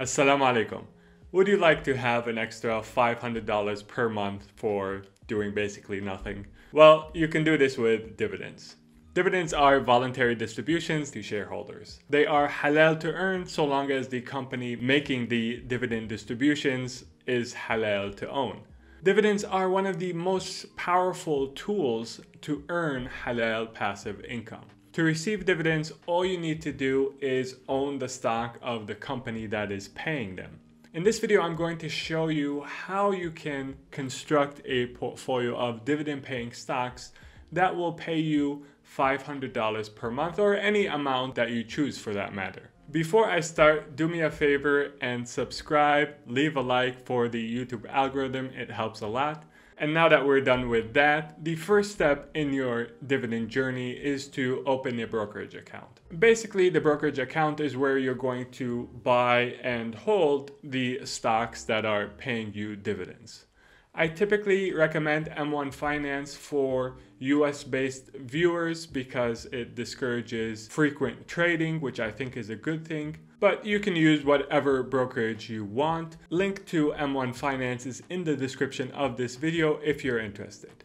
Assalamu alaikum. Would you like to have an extra $500 per month for doing basically nothing? Well, you can do this with dividends. Dividends are voluntary distributions to shareholders. They are halal to earn so long as the company making the dividend distributions is halal to own. Dividends are one of the most powerful tools to earn halal passive income. To receive dividends, all you need to do is own the stock of the company that is paying them. In this video, I'm going to show you how you can construct a portfolio of dividend paying stocks that will pay you $500 per month or any amount that you choose for that matter. Before I start, do me a favor and subscribe, leave a like for the YouTube algorithm, it helps a lot. And now that we're done with that, the first step in your dividend journey is to open a brokerage account. Basically, the brokerage account is where you're going to buy and hold the stocks that are paying you dividends. I typically recommend M1 Finance for US based viewers because it discourages frequent trading, which I think is a good thing but you can use whatever brokerage you want. Link to M1 Finance is in the description of this video if you're interested.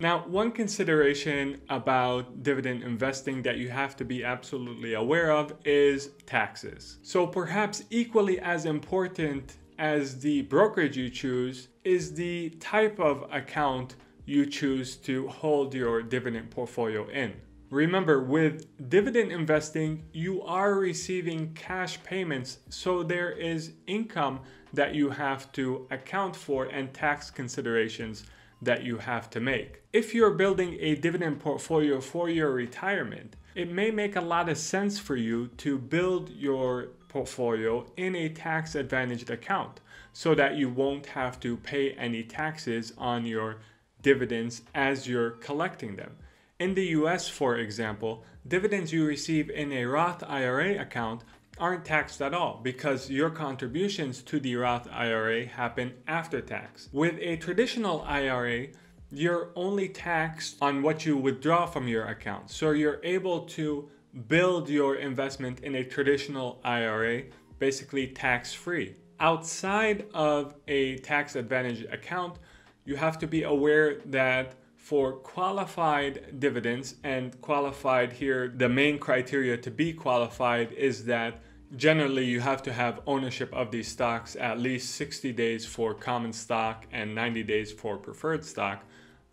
Now, one consideration about dividend investing that you have to be absolutely aware of is taxes. So perhaps equally as important as the brokerage you choose is the type of account you choose to hold your dividend portfolio in. Remember, with dividend investing, you are receiving cash payments, so there is income that you have to account for and tax considerations that you have to make. If you're building a dividend portfolio for your retirement, it may make a lot of sense for you to build your portfolio in a tax advantaged account so that you won't have to pay any taxes on your dividends as you're collecting them. In the US, for example, dividends you receive in a Roth IRA account aren't taxed at all because your contributions to the Roth IRA happen after tax. With a traditional IRA, you're only taxed on what you withdraw from your account. So you're able to build your investment in a traditional IRA basically tax free. Outside of a tax advantage account, you have to be aware that for qualified dividends, and qualified here, the main criteria to be qualified is that generally you have to have ownership of these stocks at least 60 days for common stock and 90 days for preferred stock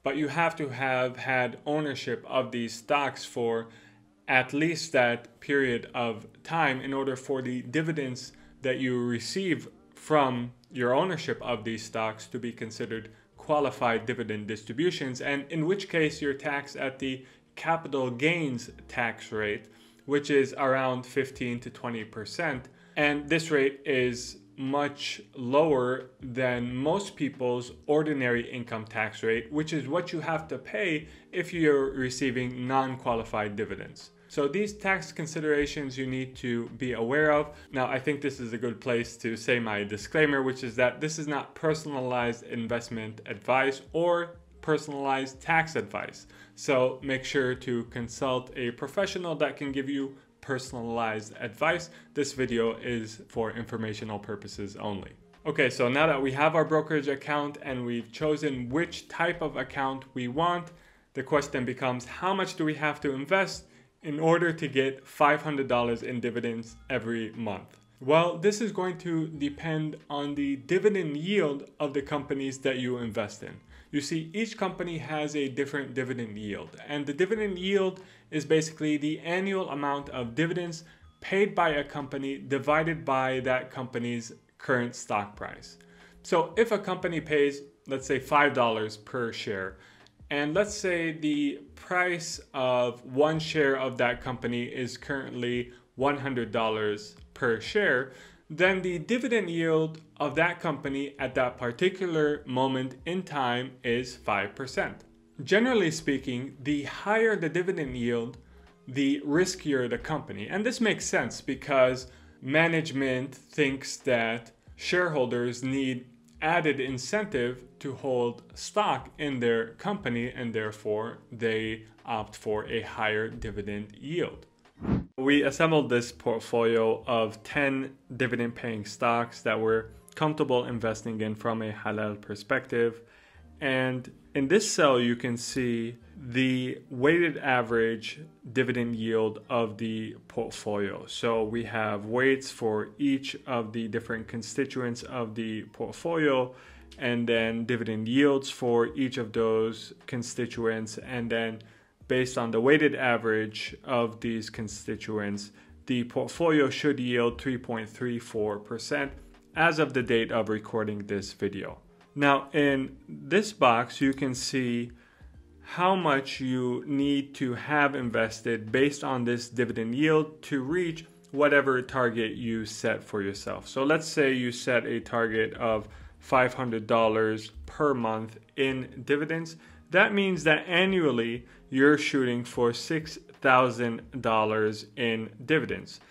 but you have to have had ownership of these stocks for at least that period of time in order for the dividends that you receive from your ownership of these stocks to be considered qualified dividend distributions, and in which case you're taxed at the capital gains tax rate, which is around 15 to 20%. And this rate is much lower than most people's ordinary income tax rate, which is what you have to pay if you're receiving non qualified dividends. So these tax considerations you need to be aware of. Now, I think this is a good place to say my disclaimer, which is that this is not personalized investment advice or personalized tax advice. So make sure to consult a professional that can give you personalized advice. This video is for informational purposes only. Okay, so now that we have our brokerage account and we've chosen which type of account we want, the question becomes how much do we have to invest? in order to get $500 in dividends every month? Well, this is going to depend on the dividend yield of the companies that you invest in. You see, each company has a different dividend yield, and the dividend yield is basically the annual amount of dividends paid by a company divided by that company's current stock price. So if a company pays, let's say $5 per share, and let's say the price of one share of that company is currently $100 per share, then the dividend yield of that company at that particular moment in time is 5%. Generally speaking, the higher the dividend yield, the riskier the company. And this makes sense because management thinks that shareholders need added incentive to hold stock in their company and therefore they opt for a higher dividend yield. We assembled this portfolio of 10 dividend paying stocks that we're comfortable investing in from a halal perspective and in this cell, you can see the weighted average dividend yield of the portfolio. So we have weights for each of the different constituents of the portfolio and then dividend yields for each of those constituents and then based on the weighted average of these constituents the portfolio should yield 3.34% as of the date of recording this video. Now in this box, you can see how much you need to have invested based on this dividend yield to reach whatever target you set for yourself. So let's say you set a target of $500 per month in dividends. That means that annually you're shooting for $6,000 in dividends.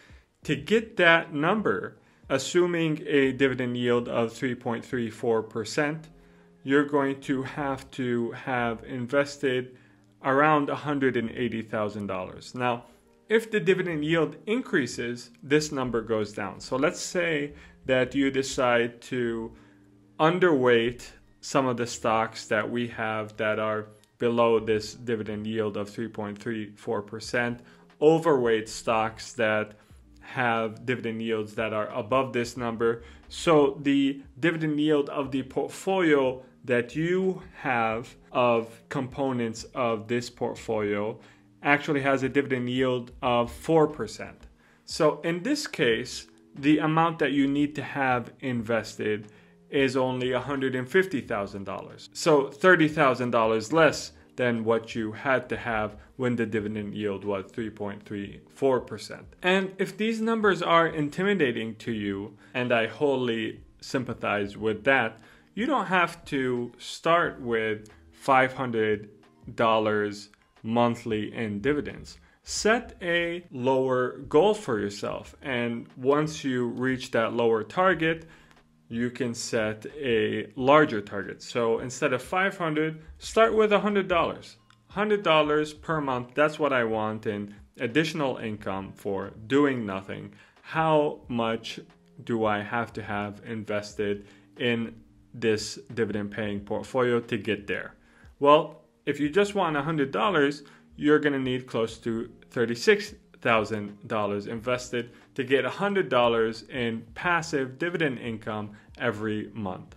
To get that number, assuming a dividend yield of 3.34%, you're going to have to have invested around $180,000. Now, if the dividend yield increases, this number goes down. So let's say that you decide to underweight some of the stocks that we have that are below this dividend yield of 3.34%, overweight stocks that have dividend yields that are above this number. So the dividend yield of the portfolio that you have of components of this portfolio actually has a dividend yield of 4%. So in this case, the amount that you need to have invested is only $150,000. So $30,000 less than what you had to have when the dividend yield was 3.34%. And if these numbers are intimidating to you, and I wholly sympathize with that, you don't have to start with $500 monthly in dividends. Set a lower goal for yourself, and once you reach that lower target, you can set a larger target. So instead of 500, start with $100. $100 per month, that's what I want in additional income for doing nothing. How much do I have to have invested in this dividend paying portfolio to get there? Well, if you just want $100, you're going to need close to 36 $1,000 invested to get a $100 in passive dividend income every month.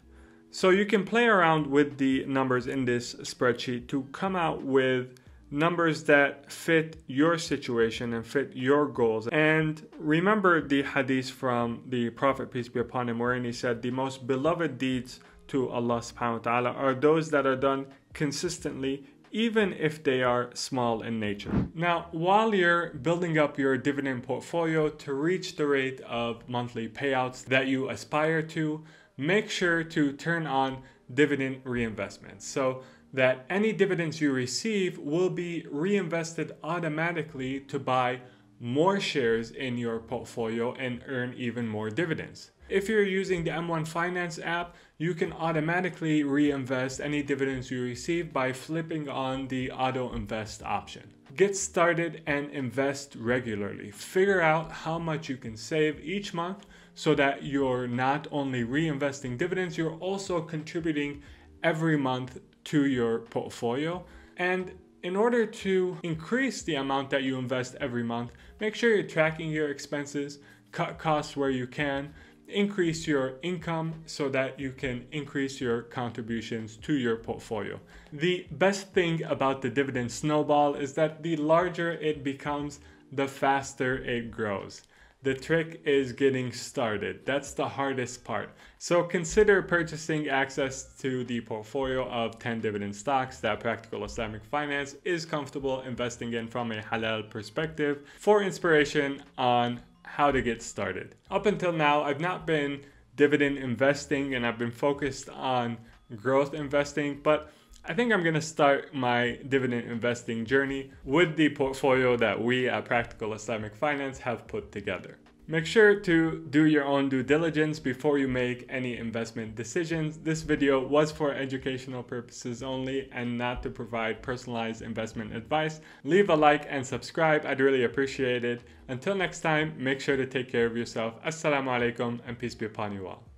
So you can play around with the numbers in this spreadsheet to come out with numbers that fit your situation and fit your goals. And remember the hadith from the Prophet, peace be upon him, wherein he said, The most beloved deeds to Allah subhanahu wa ta'ala are those that are done consistently even if they are small in nature. Now, while you're building up your dividend portfolio to reach the rate of monthly payouts that you aspire to, make sure to turn on dividend reinvestment so that any dividends you receive will be reinvested automatically to buy more shares in your portfolio and earn even more dividends. If you're using the M1 Finance app, you can automatically reinvest any dividends you receive by flipping on the auto invest option. Get started and invest regularly. Figure out how much you can save each month so that you're not only reinvesting dividends, you're also contributing every month to your portfolio. And in order to increase the amount that you invest every month, make sure you're tracking your expenses, cut costs where you can, increase your income so that you can increase your contributions to your portfolio. The best thing about the dividend snowball is that the larger it becomes, the faster it grows. The trick is getting started. That's the hardest part. So consider purchasing access to the portfolio of 10 dividend stocks that Practical Islamic Finance is comfortable investing in from a halal perspective for inspiration on how to get started. Up until now, I've not been dividend investing and I've been focused on growth investing, but I think I'm going to start my dividend investing journey with the portfolio that we at Practical Islamic Finance have put together. Make sure to do your own due diligence before you make any investment decisions. This video was for educational purposes only and not to provide personalized investment advice. Leave a like and subscribe. I'd really appreciate it. Until next time, make sure to take care of yourself. Assalamu alaikum and peace be upon you all.